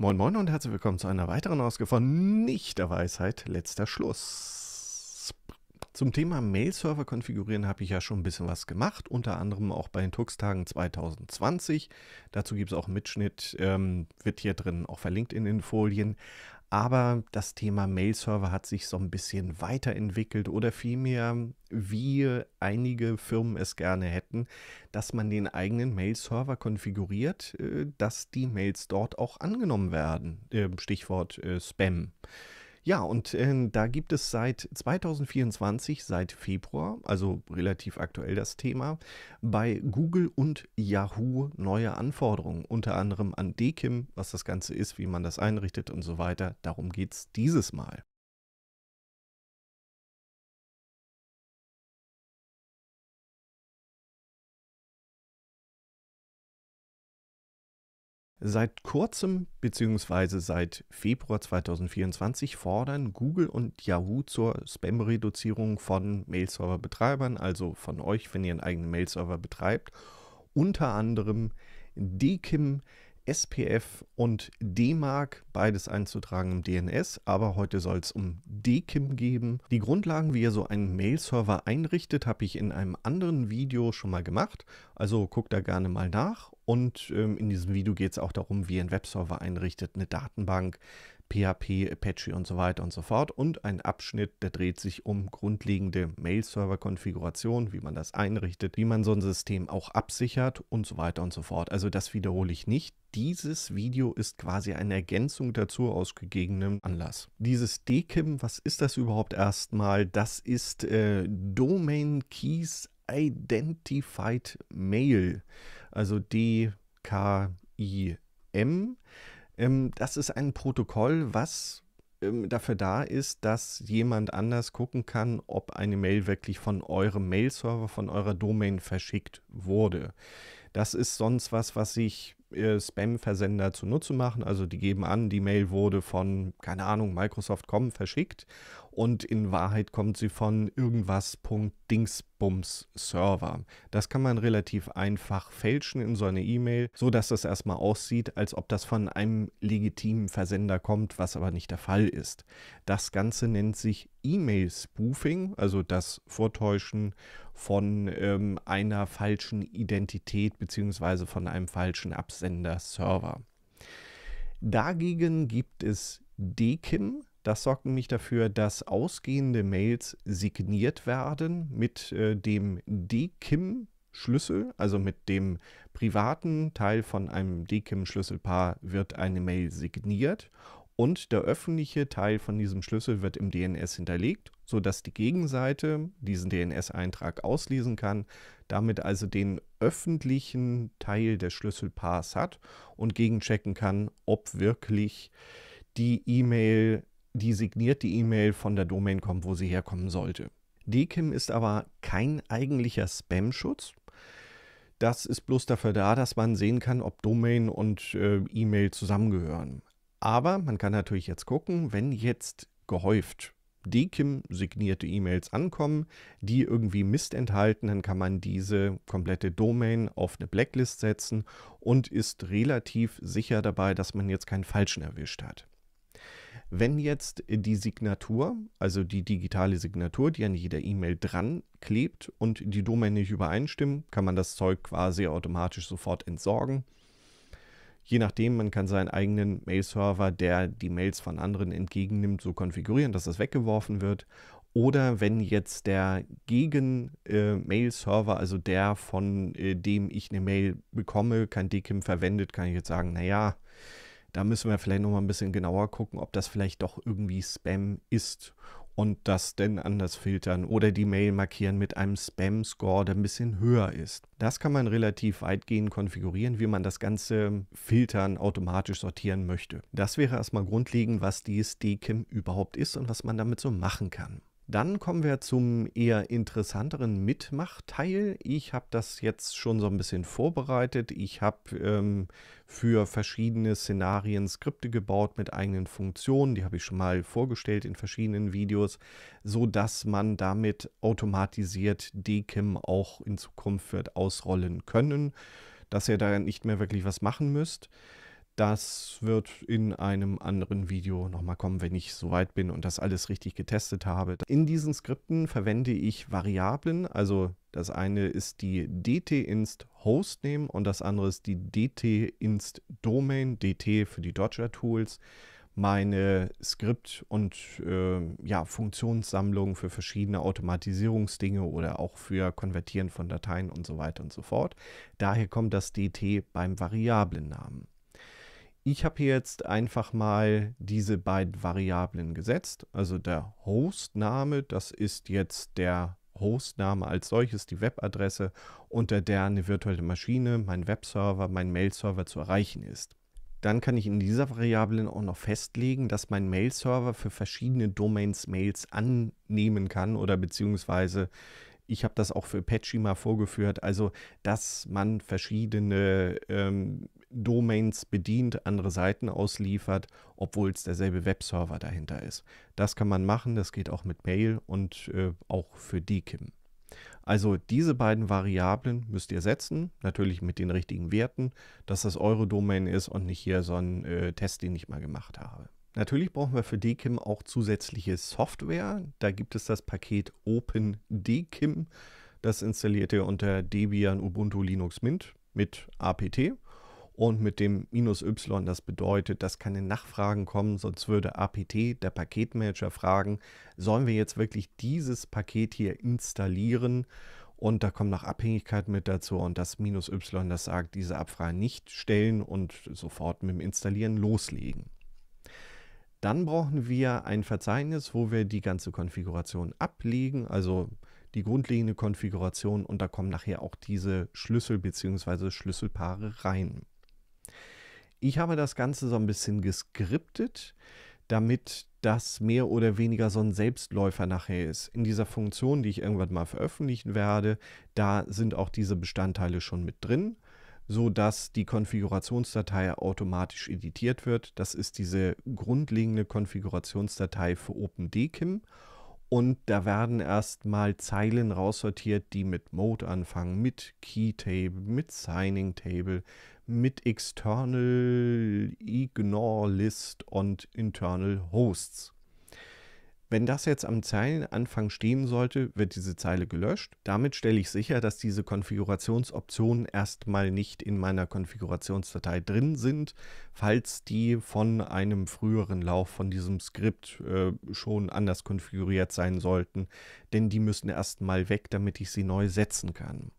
Moin Moin und herzlich willkommen zu einer weiteren Ausgabe von Nicht der Weisheit, letzter Schluss. Zum Thema Mail-Server konfigurieren habe ich ja schon ein bisschen was gemacht, unter anderem auch bei den Tux-Tagen 2020. Dazu gibt es auch einen Mitschnitt, ähm, wird hier drin auch verlinkt in den Folien. Aber das Thema Mail-Server hat sich so ein bisschen weiterentwickelt oder vielmehr, wie einige Firmen es gerne hätten, dass man den eigenen Mail-Server konfiguriert, äh, dass die Mails dort auch angenommen werden. Äh, Stichwort äh, Spam. Ja, und äh, da gibt es seit 2024, seit Februar, also relativ aktuell das Thema, bei Google und Yahoo neue Anforderungen, unter anderem an DKIM, was das Ganze ist, wie man das einrichtet und so weiter. Darum geht es dieses Mal. Seit kurzem bzw. seit Februar 2024 fordern Google und Yahoo zur Spam-Reduzierung von Mailserver-Betreibern, also von euch, wenn ihr einen eigenen Mailserver betreibt, unter anderem DKIM, SPF und DMARC, beides einzutragen im DNS, aber heute soll es um DKIM geben. Die Grundlagen, wie ihr so einen Mail-Server einrichtet, habe ich in einem anderen Video schon mal gemacht, also guckt da gerne mal nach und ähm, in diesem Video geht es auch darum, wie ein Webserver einrichtet, eine Datenbank, PHP, Apache und so weiter und so fort. Und ein Abschnitt, der dreht sich um grundlegende Mail-Server-Konfiguration, wie man das einrichtet, wie man so ein System auch absichert und so weiter und so fort. Also das wiederhole ich nicht. Dieses Video ist quasi eine Ergänzung dazu aus gegebenem Anlass. Dieses DKIM, was ist das überhaupt erstmal? Das ist äh, Domain Keys Identified Mail also DKIM. Ähm, das ist ein Protokoll, was ähm, dafür da ist, dass jemand anders gucken kann, ob eine Mail wirklich von eurem Mail-Server, von eurer Domain verschickt wurde. Das ist sonst was, was sich äh, Spam-Versender zunutze machen. Also die geben an, die Mail wurde von, keine Ahnung, Microsoft.com verschickt und in Wahrheit kommt sie von irgendwas.dingsbums Server. Das kann man relativ einfach fälschen in so eine E-Mail, sodass das erstmal aussieht, als ob das von einem legitimen Versender kommt, was aber nicht der Fall ist. Das Ganze nennt sich E-Mail-Spoofing, also das Vortäuschen von ähm, einer falschen Identität bzw. von einem falschen Absender-Server. Dagegen gibt es DKIM, das sorgt nämlich dafür, dass ausgehende Mails signiert werden mit äh, dem DKIM-Schlüssel, also mit dem privaten Teil von einem DKIM-Schlüsselpaar wird eine Mail signiert und der öffentliche Teil von diesem Schlüssel wird im DNS hinterlegt, sodass die Gegenseite diesen DNS-Eintrag auslesen kann, damit also den öffentlichen Teil des Schlüsselpaars hat und gegenchecken kann, ob wirklich die E-Mail die signierte E-Mail von der Domain kommt, wo sie herkommen sollte. DKIM ist aber kein eigentlicher Spam-Schutz. Das ist bloß dafür da, dass man sehen kann, ob Domain und äh, E-Mail zusammengehören. Aber man kann natürlich jetzt gucken, wenn jetzt gehäuft DKIM-signierte E-Mails ankommen, die irgendwie Mist enthalten, dann kann man diese komplette Domain auf eine Blacklist setzen und ist relativ sicher dabei, dass man jetzt keinen falschen erwischt hat. Wenn jetzt die Signatur, also die digitale Signatur, die an jeder E-Mail dran klebt und die Domain nicht übereinstimmen, kann man das Zeug quasi automatisch sofort entsorgen. Je nachdem, man kann seinen eigenen Mail-Server, der die Mails von anderen entgegennimmt, so konfigurieren, dass das weggeworfen wird. Oder wenn jetzt der Gegen-Mail-Server, äh, also der, von äh, dem ich eine Mail bekomme, kein DKIM verwendet, kann ich jetzt sagen, naja, da müssen wir vielleicht noch mal ein bisschen genauer gucken, ob das vielleicht doch irgendwie Spam ist und das denn anders filtern oder die Mail markieren mit einem Spam-Score, der ein bisschen höher ist. Das kann man relativ weitgehend konfigurieren, wie man das Ganze filtern, automatisch sortieren möchte. Das wäre erstmal grundlegend, was die DKIM überhaupt ist und was man damit so machen kann. Dann kommen wir zum eher interessanteren Mitmachteil. Ich habe das jetzt schon so ein bisschen vorbereitet. Ich habe ähm, für verschiedene Szenarien Skripte gebaut mit eigenen Funktionen. Die habe ich schon mal vorgestellt in verschiedenen Videos, sodass man damit automatisiert DKIM auch in Zukunft wird ausrollen können, dass ihr da nicht mehr wirklich was machen müsst. Das wird in einem anderen Video nochmal kommen, wenn ich soweit bin und das alles richtig getestet habe. In diesen Skripten verwende ich Variablen. Also das eine ist die dtinst Hostname und das andere ist die dtinst Domain, dt für die Dodger Tools. Meine Skript- und äh, ja, Funktionssammlung für verschiedene Automatisierungsdinge oder auch für Konvertieren von Dateien und so weiter und so fort. Daher kommt das dt beim Variablennamen ich habe jetzt einfach mal diese beiden Variablen gesetzt. Also der Hostname, das ist jetzt der Hostname als solches, die Webadresse, unter der eine virtuelle Maschine, mein Webserver, mein Mailserver zu erreichen ist. Dann kann ich in dieser Variablen auch noch festlegen, dass mein Mailserver für verschiedene Domains Mails annehmen kann oder beziehungsweise ich habe das auch für Apache mal vorgeführt, also dass man verschiedene ähm, Domains bedient, andere Seiten ausliefert, obwohl es derselbe Webserver dahinter ist. Das kann man machen, das geht auch mit Mail und äh, auch für DKIM. Also diese beiden Variablen müsst ihr setzen, natürlich mit den richtigen Werten, dass das eure Domain ist und nicht hier so ein äh, Test, den ich mal gemacht habe. Natürlich brauchen wir für DKIM auch zusätzliche Software. Da gibt es das Paket OpenDKIM. Das installiert ihr unter Debian Ubuntu Linux Mint mit APT und mit dem minus y, das bedeutet, dass keine Nachfragen kommen, sonst würde APT, der Paketmanager, fragen, sollen wir jetzt wirklich dieses Paket hier installieren? Und da kommt noch Abhängigkeit mit dazu und das minus y, das sagt, diese Abfrage nicht stellen und sofort mit dem Installieren loslegen. Dann brauchen wir ein Verzeichnis, wo wir die ganze Konfiguration ablegen, also die grundlegende Konfiguration und da kommen nachher auch diese Schlüssel bzw. Schlüsselpaare rein. Ich habe das Ganze so ein bisschen geskriptet, damit das mehr oder weniger so ein Selbstläufer nachher ist. In dieser Funktion, die ich irgendwann mal veröffentlichen werde, da sind auch diese Bestandteile schon mit drin, sodass die Konfigurationsdatei automatisch editiert wird. Das ist diese grundlegende Konfigurationsdatei für OpenDKIM. Und da werden erstmal Zeilen raussortiert, die mit Mode anfangen, mit Key Table, mit Signing Table, mit External Ignore List und Internal Hosts. Wenn das jetzt am Zeilenanfang stehen sollte, wird diese Zeile gelöscht. Damit stelle ich sicher, dass diese Konfigurationsoptionen erstmal nicht in meiner Konfigurationsdatei drin sind, falls die von einem früheren Lauf von diesem Skript äh, schon anders konfiguriert sein sollten, denn die müssen erstmal weg, damit ich sie neu setzen kann.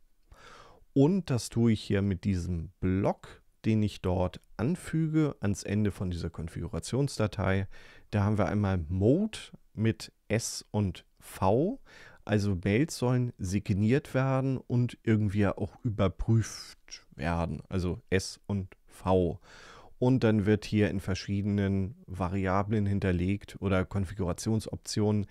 Und das tue ich hier mit diesem Block, den ich dort anfüge ans Ende von dieser Konfigurationsdatei. Da haben wir einmal Mode, mit S und V. Also Mails sollen signiert werden und irgendwie auch überprüft werden. Also S und V. Und dann wird hier in verschiedenen Variablen hinterlegt oder Konfigurationsoptionen,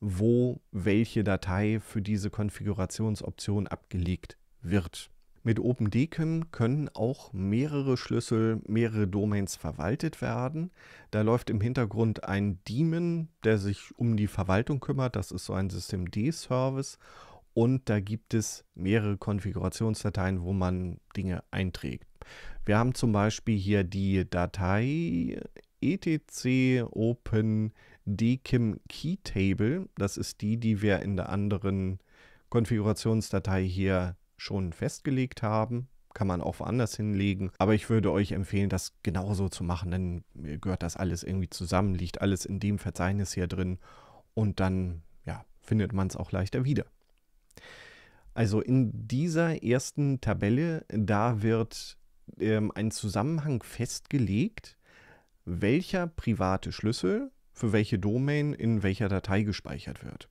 wo welche Datei für diese Konfigurationsoption abgelegt wird. Mit OpenDKIM können auch mehrere Schlüssel, mehrere Domains verwaltet werden. Da läuft im Hintergrund ein Daemon, der sich um die Verwaltung kümmert. Das ist so ein systemd service Und da gibt es mehrere Konfigurationsdateien, wo man Dinge einträgt. Wir haben zum Beispiel hier die Datei etc open dekim keytable. Das ist die, die wir in der anderen Konfigurationsdatei hier schon festgelegt haben. Kann man auch woanders hinlegen. Aber ich würde euch empfehlen, das genauso zu machen. Dann äh, gehört das alles irgendwie zusammen, liegt alles in dem Verzeichnis hier drin. Und dann ja, findet man es auch leichter wieder. Also in dieser ersten Tabelle, da wird ähm, ein Zusammenhang festgelegt, welcher private Schlüssel für welche Domain in welcher Datei gespeichert wird.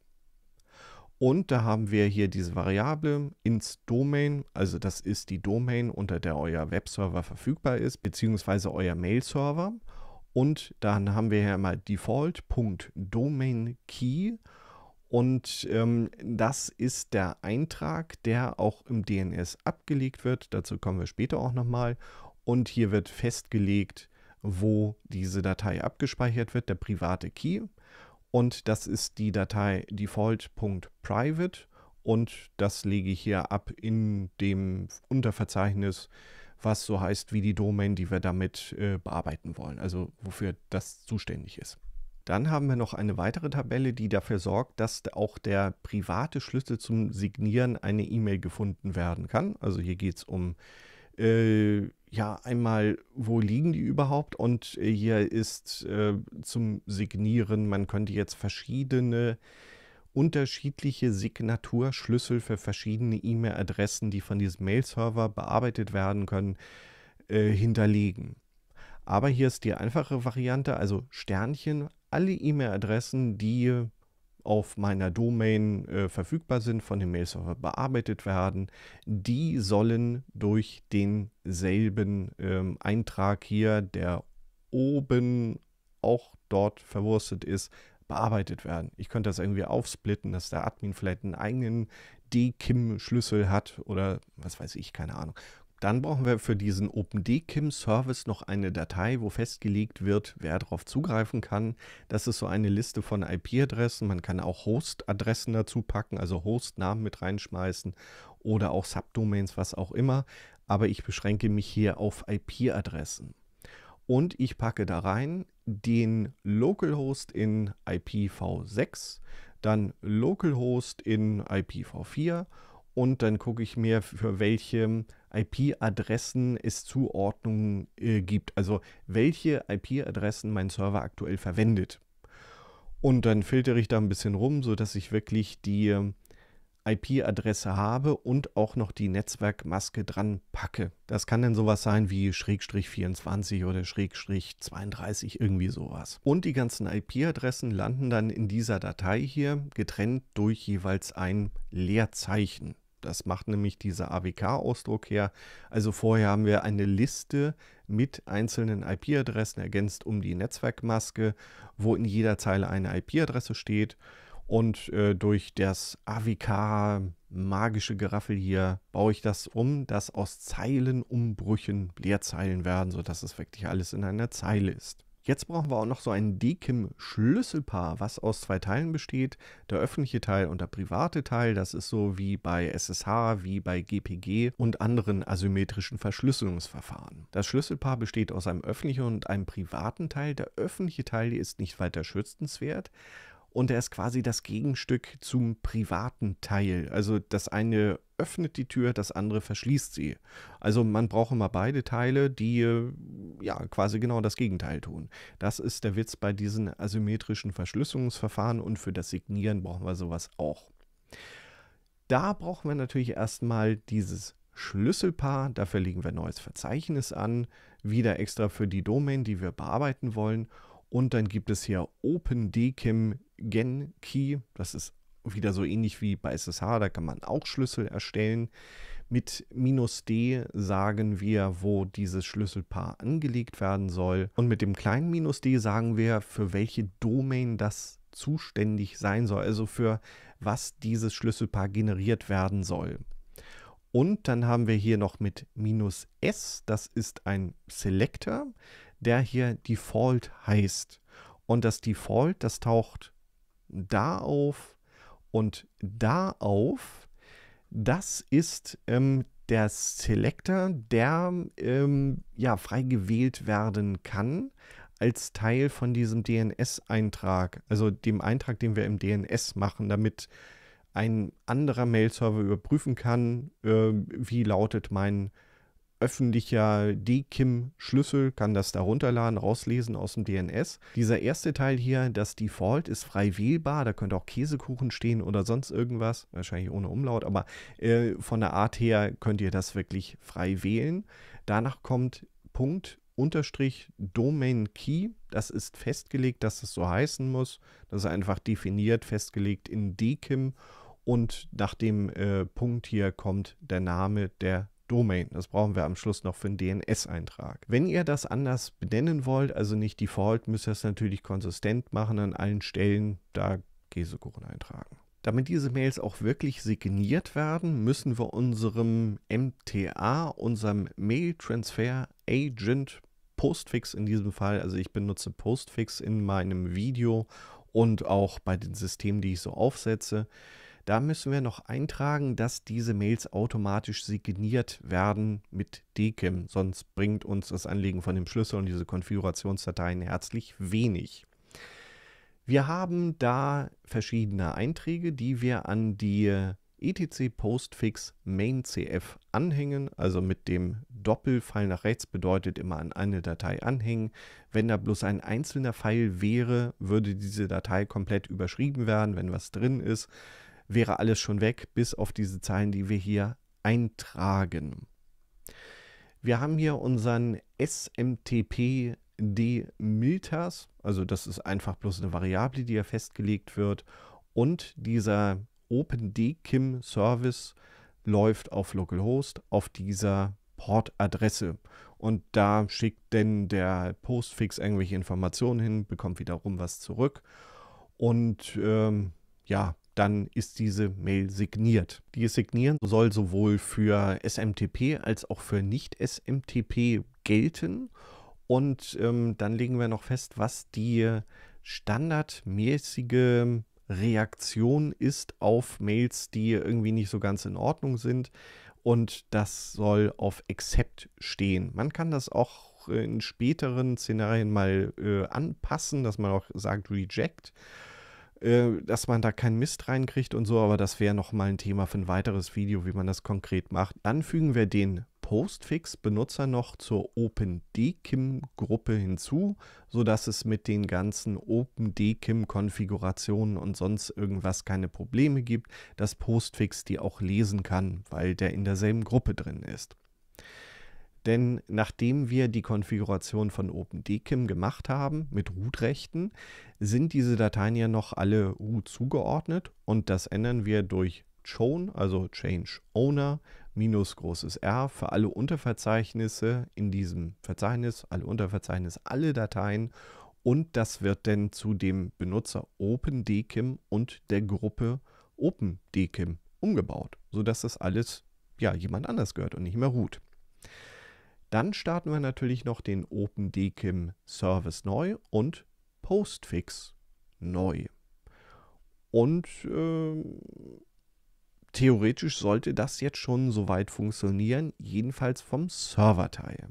Und da haben wir hier diese Variable ins Domain, also das ist die Domain, unter der euer Webserver verfügbar ist, beziehungsweise euer Mail-Server. Und dann haben wir hier mal default.domainkey Und ähm, das ist der Eintrag, der auch im DNS abgelegt wird. Dazu kommen wir später auch nochmal. Und hier wird festgelegt, wo diese Datei abgespeichert wird, der private Key und das ist die Datei default.private und das lege ich hier ab in dem Unterverzeichnis, was so heißt wie die Domain, die wir damit äh, bearbeiten wollen, also wofür das zuständig ist. Dann haben wir noch eine weitere Tabelle, die dafür sorgt, dass auch der private Schlüssel zum Signieren eine E-Mail gefunden werden kann. Also hier geht es um äh, ja, einmal, wo liegen die überhaupt? Und äh, hier ist äh, zum Signieren, man könnte jetzt verschiedene unterschiedliche Signaturschlüssel für verschiedene E-Mail-Adressen, die von diesem Mail-Server bearbeitet werden können, äh, hinterlegen. Aber hier ist die einfache Variante, also Sternchen, alle E-Mail-Adressen, die auf meiner Domain äh, verfügbar sind, von dem Mail-Server bearbeitet werden, die sollen durch denselben ähm, Eintrag hier, der oben auch dort verwurstet ist, bearbeitet werden. Ich könnte das irgendwie aufsplitten, dass der Admin vielleicht einen eigenen DKIM-Schlüssel hat oder was weiß ich, keine Ahnung. Dann brauchen wir für diesen OpenDKIM-Service noch eine Datei, wo festgelegt wird, wer darauf zugreifen kann. Das ist so eine Liste von IP-Adressen. Man kann auch Host-Adressen dazu packen, also Host-Namen mit reinschmeißen oder auch Subdomains, was auch immer. Aber ich beschränke mich hier auf IP-Adressen. Und ich packe da rein den Localhost in IPv6, dann Localhost in IPv4 und dann gucke ich mir, für welche IP-Adressen es Zuordnungen äh, gibt, also welche IP-Adressen mein Server aktuell verwendet. Und dann filtere ich da ein bisschen rum, sodass ich wirklich die ähm, IP-Adresse habe und auch noch die Netzwerkmaske dran packe. Das kann dann sowas sein wie Schrägstrich 24 oder Schrägstrich 32, irgendwie sowas. Und die ganzen IP-Adressen landen dann in dieser Datei hier, getrennt durch jeweils ein Leerzeichen. Das macht nämlich dieser AWK-Ausdruck her. Also vorher haben wir eine Liste mit einzelnen IP-Adressen ergänzt um die Netzwerkmaske, wo in jeder Zeile eine IP-Adresse steht. Und äh, durch das AWK magische Geraffel hier baue ich das um, dass aus Zeilenumbrüchen Leerzeilen werden, sodass es wirklich alles in einer Zeile ist. Jetzt brauchen wir auch noch so ein DKIM-Schlüsselpaar, was aus zwei Teilen besteht. Der öffentliche Teil und der private Teil. Das ist so wie bei SSH, wie bei GPG und anderen asymmetrischen Verschlüsselungsverfahren. Das Schlüsselpaar besteht aus einem öffentlichen und einem privaten Teil. Der öffentliche Teil ist nicht weiter schützenswert und er ist quasi das Gegenstück zum privaten Teil. Also das eine öffnet die Tür, das andere verschließt sie. Also man braucht immer beide Teile, die äh, ja quasi genau das Gegenteil tun. Das ist der Witz bei diesen asymmetrischen Verschlüsselungsverfahren und für das Signieren brauchen wir sowas auch. Da brauchen wir natürlich erstmal dieses Schlüsselpaar, dafür legen wir ein neues Verzeichnis an, wieder extra für die Domain, die wir bearbeiten wollen und dann gibt es hier OpenDKIM Gen Key. Das ist wieder so ähnlich wie bei SSH. Da kann man auch Schlüssel erstellen. Mit minus D sagen wir, wo dieses Schlüsselpaar angelegt werden soll. Und mit dem kleinen minus D sagen wir, für welche Domain das zuständig sein soll, also für was dieses Schlüsselpaar generiert werden soll. Und dann haben wir hier noch mit minus S, das ist ein Selector der hier Default heißt. Und das Default, das taucht da auf und da auf. Das ist ähm, der Selector, der ähm, ja, frei gewählt werden kann als Teil von diesem DNS-Eintrag, also dem Eintrag, den wir im DNS machen, damit ein anderer Mail-Server überprüfen kann, äh, wie lautet mein öffentlicher DKIM-Schlüssel kann das da runterladen, rauslesen aus dem DNS. Dieser erste Teil hier, das Default, ist frei wählbar. Da könnte auch Käsekuchen stehen oder sonst irgendwas. Wahrscheinlich ohne Umlaut, aber äh, von der Art her könnt ihr das wirklich frei wählen. Danach kommt Punkt Unterstrich Domain Key. Das ist festgelegt, dass es das so heißen muss. Das ist einfach definiert, festgelegt in DKIM. Und nach dem äh, Punkt hier kommt der Name der Domain. Das brauchen wir am Schluss noch für einen DNS-Eintrag. Wenn ihr das anders benennen wollt, also nicht Default, müsst ihr es natürlich konsistent machen an allen Stellen, da Geseguren eintragen. Damit diese Mails auch wirklich signiert werden, müssen wir unserem MTA, unserem Mail Transfer Agent Postfix in diesem Fall, also ich benutze Postfix in meinem Video und auch bei den Systemen, die ich so aufsetze, da müssen wir noch eintragen, dass diese Mails automatisch signiert werden mit DKIM. Sonst bringt uns das Anlegen von dem Schlüssel und diese Konfigurationsdateien herzlich wenig. Wir haben da verschiedene Einträge, die wir an die etc postfix main cf anhängen, also mit dem Doppelpfeil nach rechts bedeutet immer an eine Datei anhängen. Wenn da bloß ein einzelner Pfeil wäre, würde diese Datei komplett überschrieben werden, wenn was drin ist wäre alles schon weg, bis auf diese Zahlen, die wir hier eintragen. Wir haben hier unseren SMTP D Milters, also das ist einfach bloß eine Variable, die ja festgelegt wird und dieser OpenDKIM Service läuft auf localhost auf dieser Portadresse und da schickt denn der Postfix irgendwelche Informationen hin, bekommt wiederum was zurück und ähm, ja, dann ist diese Mail signiert. Die Signieren soll sowohl für SMTP als auch für Nicht-SMTP gelten. Und ähm, dann legen wir noch fest, was die standardmäßige Reaktion ist auf Mails, die irgendwie nicht so ganz in Ordnung sind. Und das soll auf Accept stehen. Man kann das auch in späteren Szenarien mal äh, anpassen, dass man auch sagt Reject. Äh, dass man da keinen Mist reinkriegt und so, aber das wäre nochmal ein Thema für ein weiteres Video, wie man das konkret macht. Dann fügen wir den Postfix-Benutzer noch zur OpenDKIM-Gruppe hinzu, sodass es mit den ganzen OpenDKIM-Konfigurationen und sonst irgendwas keine Probleme gibt, dass Postfix die auch lesen kann, weil der in derselben Gruppe drin ist. Denn nachdem wir die Konfiguration von OpenDKIM gemacht haben mit Root-Rechten, sind diese Dateien ja noch alle Root zugeordnet und das ändern wir durch Chown, also Change Owner, minus großes R für alle Unterverzeichnisse in diesem Verzeichnis, alle Unterverzeichnisse, alle Dateien und das wird dann zu dem Benutzer OpenDKIM und der Gruppe OpenDKIM umgebaut, sodass das alles ja, jemand anders gehört und nicht mehr Root. Dann starten wir natürlich noch den OpenDKIM Service neu und Postfix neu. Und äh, theoretisch sollte das jetzt schon soweit funktionieren, jedenfalls vom Serverteil.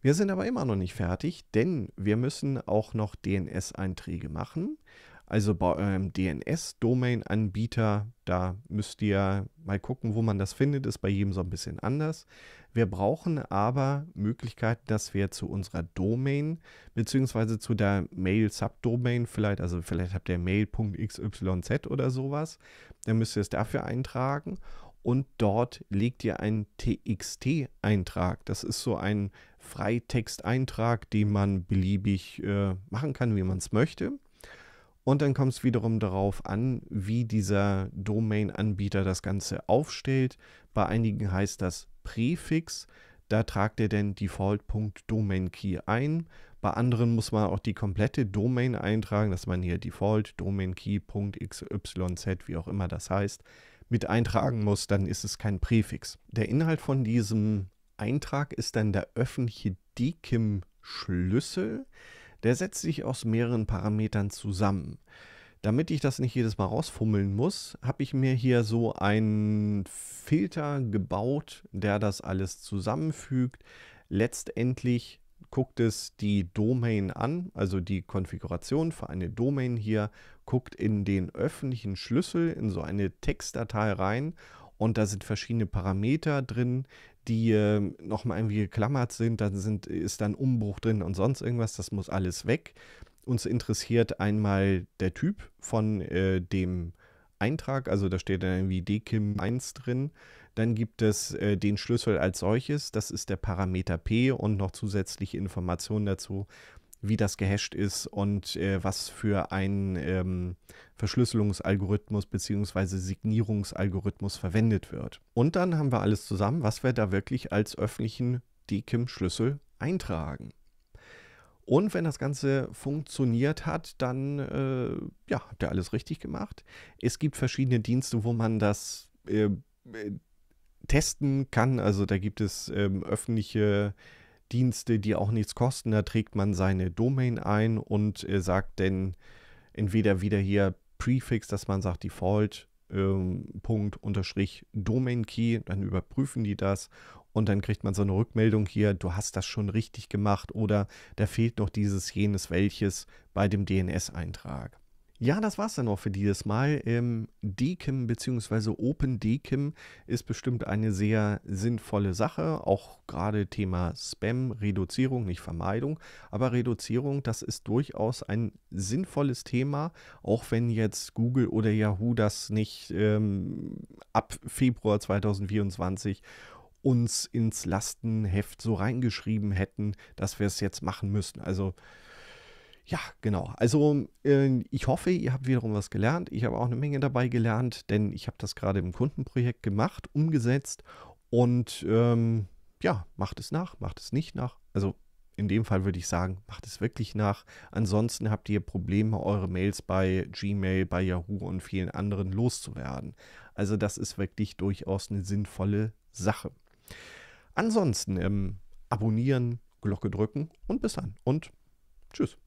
Wir sind aber immer noch nicht fertig, denn wir müssen auch noch DNS-Einträge machen. Also bei eurem DNS-Domain-Anbieter, da müsst ihr mal gucken, wo man das findet, ist bei jedem so ein bisschen anders. Wir brauchen aber Möglichkeiten, dass wir zu unserer Domain beziehungsweise zu der Mail-Subdomain vielleicht, also vielleicht habt ihr mail.xyz oder sowas, dann müsst ihr es dafür eintragen und dort legt ihr einen TXT-Eintrag. Das ist so ein Freitexteintrag, den man beliebig äh, machen kann, wie man es möchte. Und dann kommt es wiederum darauf an, wie dieser Domain-Anbieter das Ganze aufstellt. Bei einigen heißt das Präfix. Da tragt er den Default.DomainKey ein. Bei anderen muss man auch die komplette Domain eintragen, dass man hier Default, Domain Key, wie auch immer das heißt, mit eintragen muss, dann ist es kein Präfix. Der Inhalt von diesem Eintrag ist dann der öffentliche DKIM-Schlüssel. Der setzt sich aus mehreren Parametern zusammen. Damit ich das nicht jedes Mal rausfummeln muss, habe ich mir hier so einen Filter gebaut, der das alles zusammenfügt. Letztendlich guckt es die Domain an, also die Konfiguration für eine Domain hier, guckt in den öffentlichen Schlüssel, in so eine Textdatei rein und da sind verschiedene Parameter drin, die äh, nochmal irgendwie geklammert sind, dann sind, ist dann Umbruch drin und sonst irgendwas, das muss alles weg. Uns interessiert einmal der Typ von äh, dem Eintrag, also da steht dann irgendwie DKIM 1 drin. Dann gibt es äh, den Schlüssel als solches, das ist der Parameter P und noch zusätzliche Informationen dazu, wie das gehasht ist und äh, was für ein ähm, Verschlüsselungsalgorithmus bzw. Signierungsalgorithmus verwendet wird. Und dann haben wir alles zusammen, was wir da wirklich als öffentlichen DKIM-Schlüssel eintragen. Und wenn das Ganze funktioniert hat, dann äh, ja, habt ihr alles richtig gemacht. Es gibt verschiedene Dienste, wo man das äh, äh testen kann. Also da gibt es ähm, öffentliche äh, Dienste, die auch nichts kosten. Da trägt man seine Domain ein und äh, sagt dann entweder wieder hier Prefix, dass man sagt Default ähm, Punkt unterstrich Domain Key, dann überprüfen die das und dann kriegt man so eine Rückmeldung hier, du hast das schon richtig gemacht oder da fehlt noch dieses jenes welches bei dem DNS-Eintrag. Ja, das war's dann auch für dieses Mal. Ähm, Dekim bzw. Open Dekim ist bestimmt eine sehr sinnvolle Sache. Auch gerade Thema Spam, Reduzierung, nicht Vermeidung, aber Reduzierung, das ist durchaus ein sinnvolles Thema, auch wenn jetzt Google oder Yahoo das nicht ähm, ab Februar 2024 uns ins Lastenheft so reingeschrieben hätten, dass wir es jetzt machen müssen. Also ja, genau. Also ähm, ich hoffe, ihr habt wiederum was gelernt. Ich habe auch eine Menge dabei gelernt, denn ich habe das gerade im Kundenprojekt gemacht, umgesetzt und ähm, ja, macht es nach, macht es nicht nach. Also in dem Fall würde ich sagen, macht es wirklich nach. Ansonsten habt ihr Probleme, eure Mails bei Gmail, bei Yahoo und vielen anderen loszuwerden. Also das ist wirklich durchaus eine sinnvolle Sache. Ansonsten ähm, abonnieren, Glocke drücken und bis dann und tschüss.